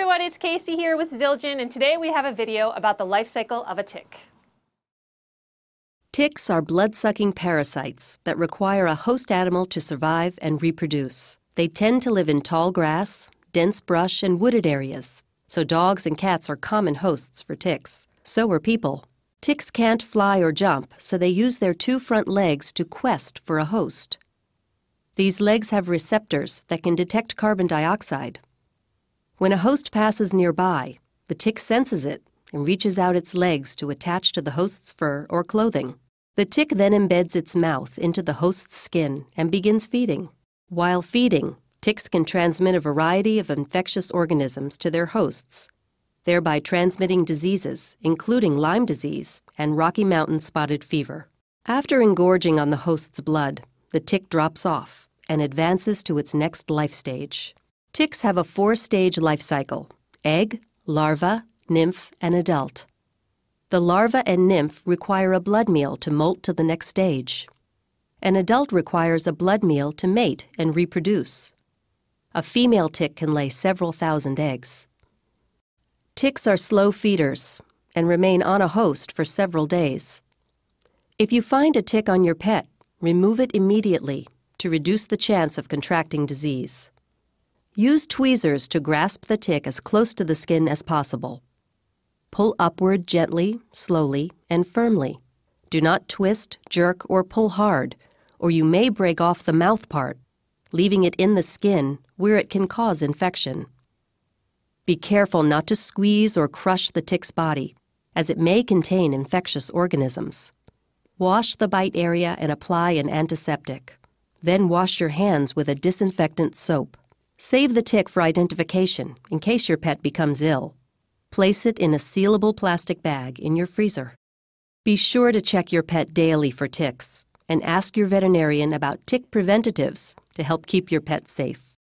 everyone, it's Casey here with Zildjian, and today we have a video about the life cycle of a tick. Ticks are blood-sucking parasites that require a host animal to survive and reproduce. They tend to live in tall grass, dense brush, and wooded areas, so dogs and cats are common hosts for ticks. So are people. Ticks can't fly or jump, so they use their two front legs to quest for a host. These legs have receptors that can detect carbon dioxide, when a host passes nearby, the tick senses it and reaches out its legs to attach to the host's fur or clothing. The tick then embeds its mouth into the host's skin and begins feeding. While feeding, ticks can transmit a variety of infectious organisms to their hosts, thereby transmitting diseases, including Lyme disease and Rocky Mountain spotted fever. After engorging on the host's blood, the tick drops off and advances to its next life stage. Ticks have a four-stage life cycle, egg, larva, nymph, and adult. The larva and nymph require a blood meal to molt to the next stage. An adult requires a blood meal to mate and reproduce. A female tick can lay several thousand eggs. Ticks are slow feeders and remain on a host for several days. If you find a tick on your pet, remove it immediately to reduce the chance of contracting disease. Use tweezers to grasp the tick as close to the skin as possible. Pull upward gently, slowly, and firmly. Do not twist, jerk, or pull hard, or you may break off the mouth part, leaving it in the skin where it can cause infection. Be careful not to squeeze or crush the tick's body, as it may contain infectious organisms. Wash the bite area and apply an antiseptic. Then wash your hands with a disinfectant soap. Save the tick for identification in case your pet becomes ill. Place it in a sealable plastic bag in your freezer. Be sure to check your pet daily for ticks and ask your veterinarian about tick preventatives to help keep your pet safe.